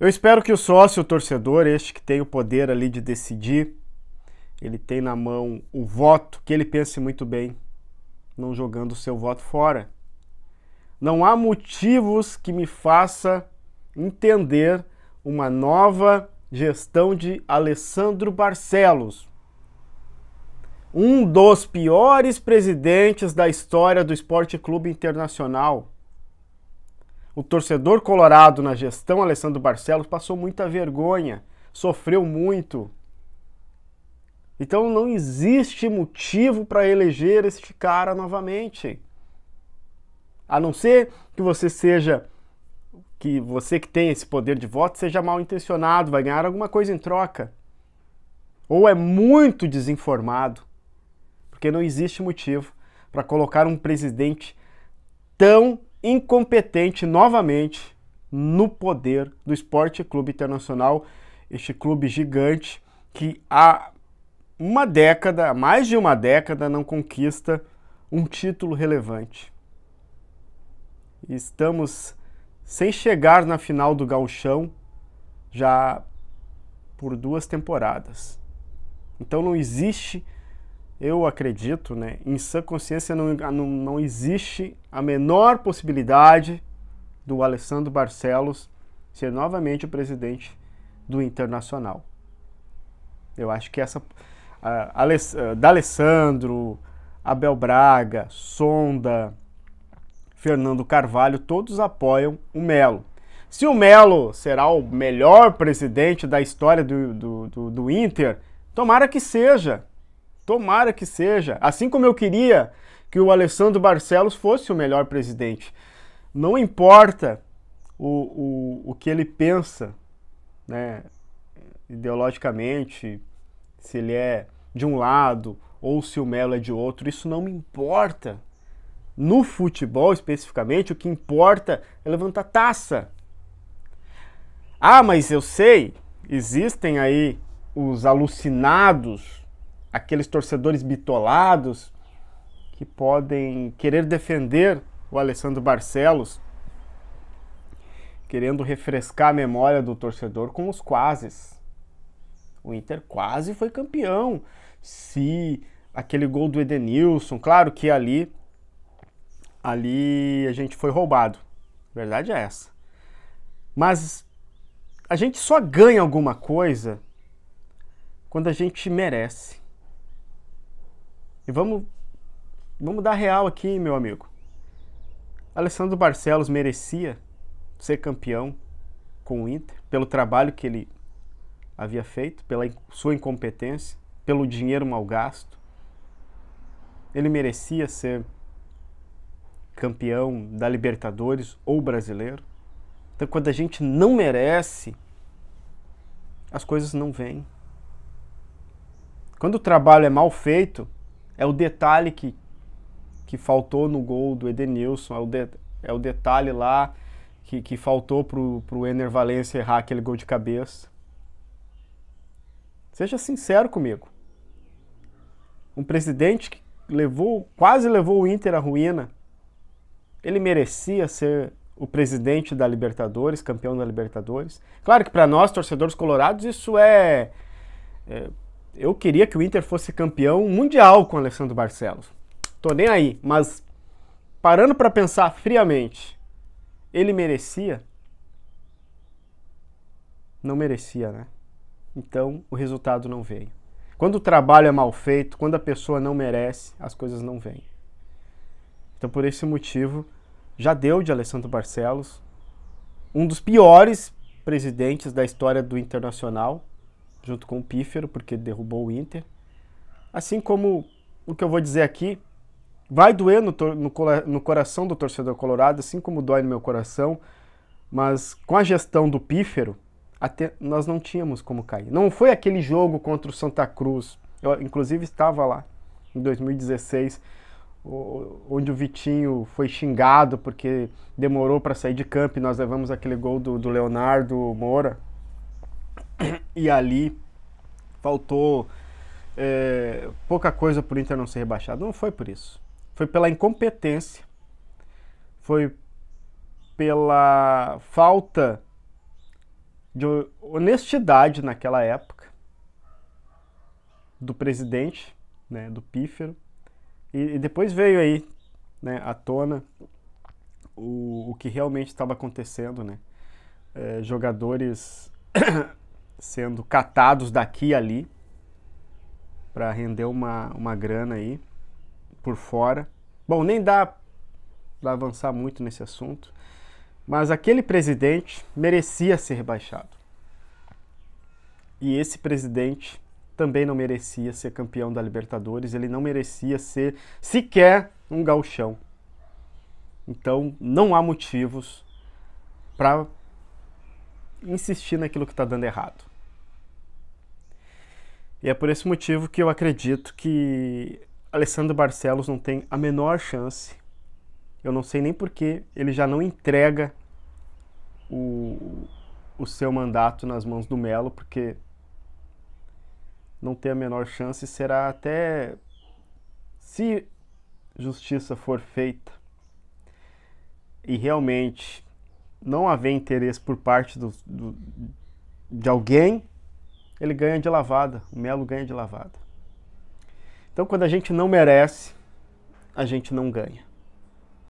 Eu espero que o sócio o torcedor, este que tem o poder ali de decidir, ele tem na mão o voto, que ele pense muito bem, não jogando o seu voto fora. Não há motivos que me faça entender uma nova gestão de Alessandro Barcelos, um dos piores presidentes da história do Esporte Clube Internacional. O torcedor colorado na gestão Alessandro Barcelos passou muita vergonha, sofreu muito. Então não existe motivo para eleger este cara novamente. A não ser que você seja que você que tem esse poder de voto seja mal intencionado, vai ganhar alguma coisa em troca. Ou é muito desinformado, porque não existe motivo para colocar um presidente tão incompetente novamente no poder do Esporte Clube Internacional, este clube gigante que há uma década, mais de uma década, não conquista um título relevante. Estamos sem chegar na final do Gauchão já por duas temporadas. Então não existe eu acredito, né, em sã consciência não, não, não existe a menor possibilidade do Alessandro Barcelos ser novamente o presidente do Internacional. Eu acho que essa. Eh, D'Alessandro, Abel Braga, Sonda, Fernando Carvalho, todos apoiam o Melo. Se o Melo será o melhor presidente da história do, do, do, do Inter, tomara que seja. Tomara que seja. Assim como eu queria que o Alessandro Barcelos fosse o melhor presidente. Não importa o, o, o que ele pensa, né, ideologicamente, se ele é de um lado ou se o Melo é de outro, isso não me importa. No futebol, especificamente, o que importa é levantar taça. Ah, mas eu sei, existem aí os alucinados aqueles torcedores bitolados que podem querer defender o Alessandro Barcelos, querendo refrescar a memória do torcedor com os quases. O Inter quase foi campeão. Se aquele gol do Edenilson, claro que ali ali a gente foi roubado. Verdade é essa. Mas a gente só ganha alguma coisa quando a gente merece. E vamos, vamos dar real aqui, meu amigo. Alessandro Barcelos merecia ser campeão com o Inter pelo trabalho que ele havia feito, pela sua incompetência, pelo dinheiro mal gasto. Ele merecia ser campeão da Libertadores ou brasileiro. Então, quando a gente não merece, as coisas não vêm. Quando o trabalho é mal feito, é o detalhe que, que faltou no gol do Edenilson, é o, de, é o detalhe lá que, que faltou pro, pro Ener Valencia errar aquele gol de cabeça. Seja sincero comigo. Um presidente que levou, quase levou o Inter à ruína, ele merecia ser o presidente da Libertadores, campeão da Libertadores. Claro que para nós, torcedores colorados, isso é, é eu queria que o Inter fosse campeão mundial com o Alessandro Barcelos. Tô nem aí, mas parando para pensar friamente, ele merecia? Não merecia, né? Então o resultado não veio. Quando o trabalho é mal feito, quando a pessoa não merece, as coisas não vêm. Então por esse motivo, já deu de Alessandro Barcelos, um dos piores presidentes da história do Internacional, junto com o Pífero, porque derrubou o Inter. Assim como o que eu vou dizer aqui vai doer no, no, no coração do torcedor colorado, assim como dói no meu coração, mas com a gestão do Pífero, até nós não tínhamos como cair. Não foi aquele jogo contra o Santa Cruz. Eu, inclusive, estava lá em 2016, onde o Vitinho foi xingado porque demorou para sair de campo e nós levamos aquele gol do, do Leonardo Moura. e ali faltou é, pouca coisa para o Inter não ser rebaixado. Não foi por isso. Foi pela incompetência, foi pela falta de honestidade naquela época do presidente, né, do pífero. E, e depois veio aí né, à tona o, o que realmente estava acontecendo, né? É, jogadores sendo catados daqui e ali para render uma, uma grana aí por fora. Bom, nem dá para avançar muito nesse assunto, mas aquele presidente merecia ser baixado. E esse presidente também não merecia ser campeão da Libertadores, ele não merecia ser sequer um galchão. Então não há motivos para insistir naquilo que está dando errado. E é por esse motivo que eu acredito que Alessandro Barcelos não tem a menor chance. Eu não sei nem porque ele já não entrega o, o seu mandato nas mãos do Melo, porque não tem a menor chance. Será até se justiça for feita e realmente não haver interesse por parte do, do, de alguém, ele ganha de lavada, o Melo ganha de lavada. Então, quando a gente não merece, a gente não ganha.